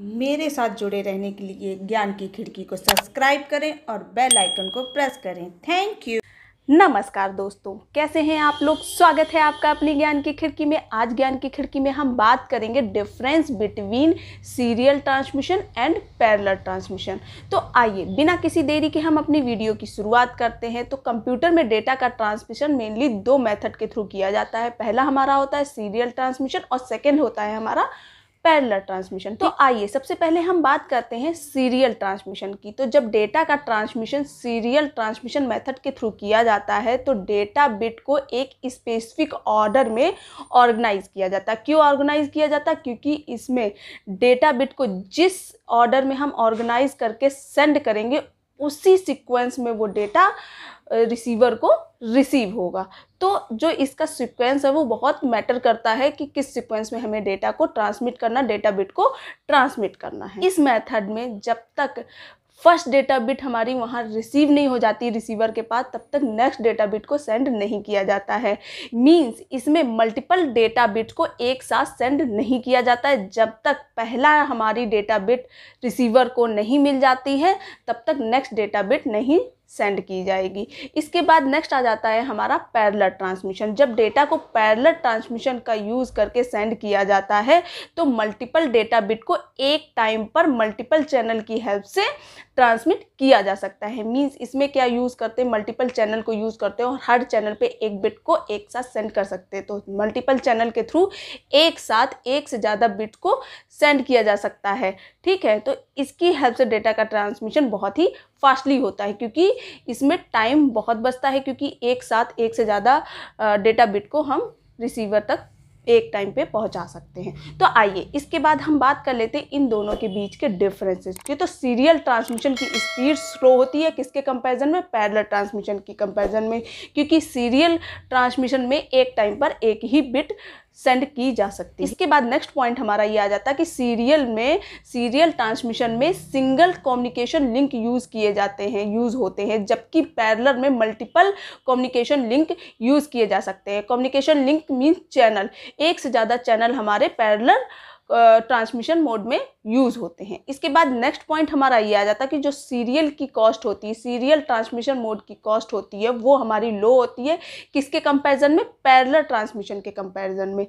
मेरे साथ जुड़े रहने के लिए ज्ञान की खिड़की को सब्सक्राइब करें और बेल आइकन को प्रेस करें थैंक यू नमस्कार दोस्तों कैसे हैं आप लोग स्वागत है आपका अपनी ज्ञान की खिड़की में आज ज्ञान की खिड़की में हम बात करेंगे difference between serial transmission and parallel transmission तो आइए बिना किसी देरी के हम अपनी वीडियो की शुरुआत करते हैं तो कंप्यूटर में डेटा का ट्रांसमिशन मेनली दो मेथड के थ्रू किया जाता है पहला हमारा होता है सीरियल ट्रांसमिशन और सेकेंड होता है हमारा पैरलर ट्रांसमिशन तो आइए सबसे पहले हम बात करते हैं सीरियल ट्रांसमिशन की तो जब डेटा का ट्रांसमिशन सीरियल ट्रांसमिशन मेथड के थ्रू किया जाता है तो डेटा बिट को एक स्पेसिफिक ऑर्डर में ऑर्गेनाइज किया जाता है क्यों ऑर्गेनाइज किया जाता है क्योंकि इसमें डेटा बिट को जिस ऑर्डर में हम ऑर्गेनाइज करके सेंड करेंगे उसी सीक्वेंस में वो डेटा रिसीवर को रिसीव होगा तो जो इसका सीक्वेंस है वो बहुत मैटर करता है कि किस सीक्वेंस में हमें डेटा को ट्रांसमिट करना डेटा बिट को ट्रांसमिट करना है इस मेथड में जब तक फर्स्ट डेटा बिट हमारी वहाँ रिसीव नहीं हो जाती रिसीवर के पास तब तक नेक्स्ट डेटा बिट को सेंड नहीं किया जाता है मीन्स इसमें मल्टीपल डेटा बिट को एक साथ सेंड नहीं किया जाता है जब तक पहला हमारी डेटा बिट रिसीवर को नहीं मिल जाती है तब तक नेक्स्ट डेटा बिट नहीं सेंड की जाएगी इसके बाद नेक्स्ट आ जाता है हमारा पैरलर ट्रांसमिशन जब डेटा को पैरलर ट्रांसमिशन का यूज़ करके सेंड किया जाता है तो मल्टीपल डेटा बिट को एक टाइम पर मल्टीपल चैनल की हेल्प से ट्रांसमिट किया जा सकता है मींस इसमें क्या यूज़ करते हैं मल्टीपल चैनल को यूज़ करते हैं और हर चैनल पे एक बिट को एक साथ सेंड कर सकते हैं तो मल्टीपल चैनल के थ्रू एक साथ एक से ज़्यादा बिट को सेंड किया जा सकता है ठीक है तो इसकी हेल्प से डेटा का ट्रांसमिशन बहुत ही फास्टली होता है क्योंकि इसमें टाइम बहुत बचता है क्योंकि एक साथ एक से ज़्यादा डेटा बिट को हम रिसीवर तक एक टाइम पे पहुंचा सकते हैं तो आइए इसके बाद हम बात कर लेते हैं इन दोनों के बीच के डिफरेंसेस की तो सीरियल ट्रांसमिशन की स्पीड स्लो होती है किसके कंपैरिजन में पैरल ट्रांसमिशन की कंपैरिजन में क्योंकि सीरियल ट्रांसमिशन में एक टाइम पर एक ही बिट सेंड की जा सकती है इसके बाद नेक्स्ट पॉइंट हमारा ये आ जाता है कि सीरियल में सीरियल ट्रांसमिशन में सिंगल कम्युनिकेशन लिंक यूज़ किए जाते हैं यूज़ होते हैं जबकि पैरलर में मल्टीपल कम्युनिकेशन लिंक यूज़ किए जा सकते हैं कम्युनिकेशन लिंक मीन्स चैनल एक से ज़्यादा चैनल हमारे पैरलर ट्रांसमिशन मोड में यूज़ होते हैं इसके बाद नेक्स्ट पॉइंट हमारा ये आ जाता है कि जो सीरियल की कॉस्ट होती है सीरियल ट्रांसमिशन मोड की कॉस्ट होती है वो हमारी लो होती है किसके कंपैरिजन में पैरेलल ट्रांसमिशन के कंपैरिजन में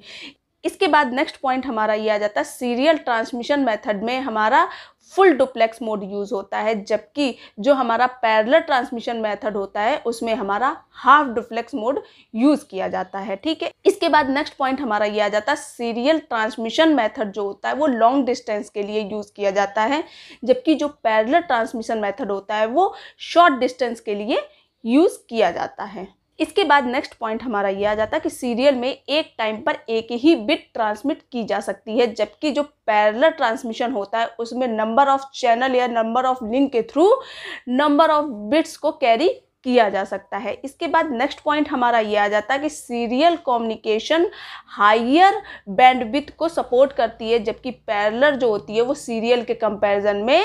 इसके बाद नेक्स्ट पॉइंट हमारा ये आ जाता है सीरियल ट्रांसमिशन मेथड में हमारा फुल डुप्लेक्स मोड यूज़ होता है जबकि जो हमारा पैरलर ट्रांसमिशन मेथड होता है उसमें हमारा हाफ डुप्लेक्स मोड यूज़ किया जाता है ठीक है इसके बाद नेक्स्ट पॉइंट हमारा ये आ जाता है सीरियल ट्रांसमिशन मेथड जो होता है वो लॉन्ग डिस्टेंस के लिए यूज़ किया जाता है जबकि जो पैरलर ट्रांसमिशन मैथड होता है वो शॉर्ट डिस्टेंस के लिए यूज़ किया जाता है इसके बाद नेक्स्ट पॉइंट हमारा ये आ जाता है कि सीरियल में एक टाइम पर एक ही बिट ट्रांसमिट की जा सकती है जबकि जो पैरलर ट्रांसमिशन होता है उसमें नंबर ऑफ चैनल या नंबर ऑफ लिंक के थ्रू नंबर ऑफ बिट्स को कैरी किया जा सकता है इसके बाद नेक्स्ट पॉइंट हमारा ये आ जाता है कि सीरियल कम्युनिकेशन हाइयर बैंडविथ को सपोर्ट करती है जबकि पैरलर जो होती है वो सीरियल के कंपैरिजन में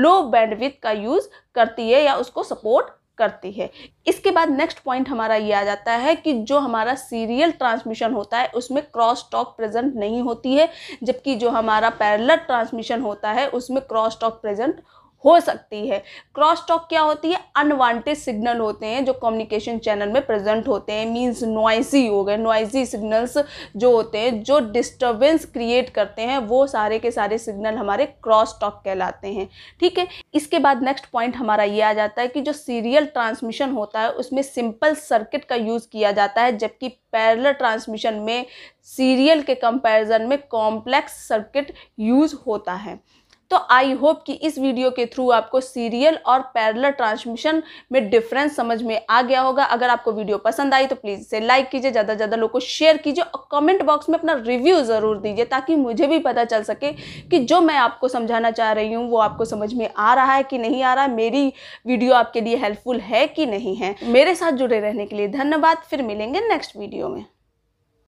लो बैंडविथ का यूज़ करती है या उसको सपोर्ट करती है इसके बाद नेक्स्ट पॉइंट हमारा ये आ जाता है कि जो हमारा सीरियल ट्रांसमिशन होता है उसमें क्रॉस टॉक प्रेजेंट नहीं होती है जबकि जो हमारा पैरलर ट्रांसमिशन होता है उसमें क्रॉस टॉक प्रेजेंट हो सकती है क्रॉस टॉक क्या होती है अनवांटेड सिग्नल होते हैं जो कम्युनिकेशन चैनल में प्रेजेंट होते हैं मींस नॉइजी हो गए नॉइजी सिग्नल्स जो होते हैं जो डिस्टर्बेंस क्रिएट करते हैं वो सारे के सारे सिग्नल हमारे क्रॉस टॉक कहलाते हैं ठीक है इसके बाद नेक्स्ट पॉइंट हमारा ये आ जाता है कि जो सीरियल ट्रांसमिशन होता है उसमें सिंपल सर्किट का यूज़ किया जाता है जबकि पैरल ट्रांसमिशन में सीरियल के कंपेरिजन में कॉम्प्लेक्स सर्किट यूज़ होता है तो आई होप कि इस वीडियो के थ्रू आपको सीरियल और पैरल ट्रांसमिशन में डिफरेंस समझ में आ गया होगा अगर आपको वीडियो पसंद आई तो प्लीज़ इसे लाइक कीजिए ज़्यादा से ज़्यादा लोग को शेयर कीजिए और कमेंट बॉक्स में अपना रिव्यू ज़रूर दीजिए ताकि मुझे भी पता चल सके कि जो मैं आपको समझाना चाह रही हूँ वो आपको समझ में आ रहा है कि नहीं आ रहा मेरी वीडियो आपके लिए हेल्पफुल है कि नहीं है मेरे साथ जुड़े रहने के लिए धन्यवाद फिर मिलेंगे नेक्स्ट वीडियो में